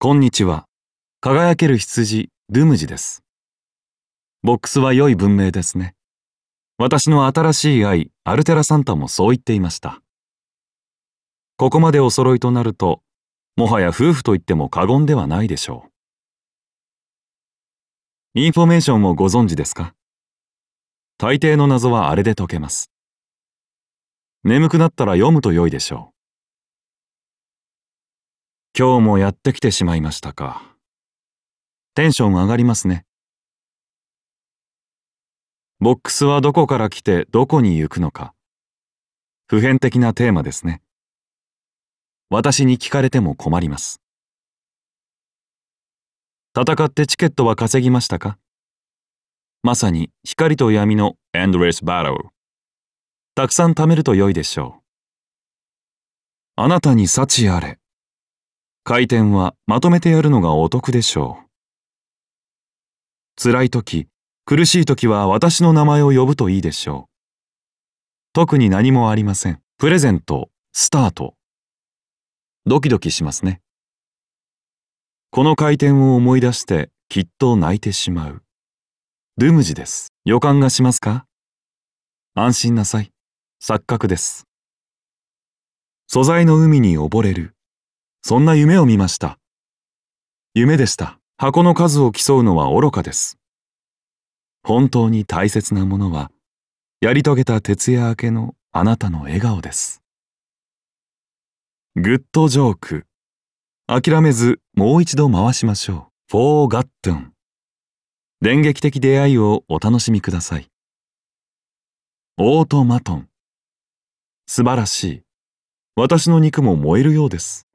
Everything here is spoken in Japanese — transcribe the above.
こんにちは。輝ける羊、ドゥムジです。ボックスは良い文明ですね。私の新しい愛、アルテラサンタもそう言っていました。ここまでお揃いとなると、もはや夫婦と言っても過言ではないでしょう。インフォメーションをご存知ですか大抵の謎はあれで解けます。眠くなったら読むと良いでしょう。今日もやってきてしまいましたか。テンション上がりますね。ボックスはどこから来てどこに行くのか。普遍的なテーマですね。私に聞かれても困ります。戦ってチケットは稼ぎましたかまさに光と闇のエンドレスバトル。たくさん貯めると良いでしょう。あなたに幸あれ。回転はまとめてやるのがお得でしょう。辛い時、苦しい時は私の名前を呼ぶといいでしょう。特に何もありません。プレゼント、スタート。ドキドキしますね。この回転を思い出してきっと泣いてしまう。ルムジです。予感がしますか安心なさい。錯覚です。素材の海に溺れる。そんな夢を見ました。夢でした。箱の数を競うのは愚かです。本当に大切なものは、やり遂げた徹夜明けのあなたの笑顔です。グッドジョーク。諦めずもう一度回しましょう。フォーガットン。電撃的出会いをお楽しみください。オートマトン。素晴らしい。私の肉も燃えるようです。